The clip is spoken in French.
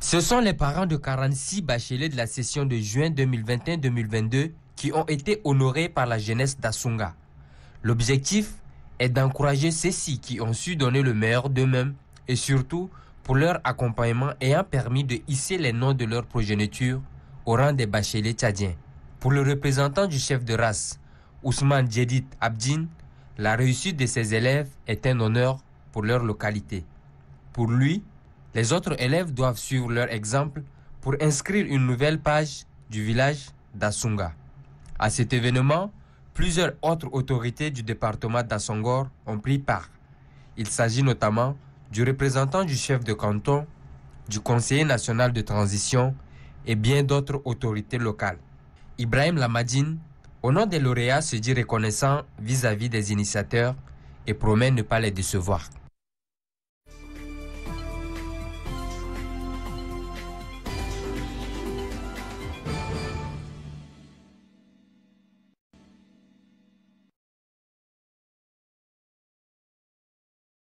Ce sont les parents de 46 bacheliers de la session de juin 2021-2022 qui ont été honorés par la jeunesse d'Asunga. L'objectif est d'encourager ceux-ci qui ont su donner le meilleur d'eux-mêmes et surtout pour leur accompagnement ayant permis de hisser les noms de leur progéniture au rang des bacheliers tchadiens. Pour le représentant du chef de race, Ousmane Djedit Abdin, la réussite de ses élèves est un honneur pour leur localité. Pour lui, les autres élèves doivent suivre leur exemple pour inscrire une nouvelle page du village d'Assunga. À cet événement, plusieurs autres autorités du département d'Asungor ont pris part. Il s'agit notamment du représentant du chef de canton, du conseiller national de transition et bien d'autres autorités locales. Ibrahim Lamadine, au nom des lauréats, se dit reconnaissant vis-à-vis -vis des initiateurs et promet ne pas les décevoir.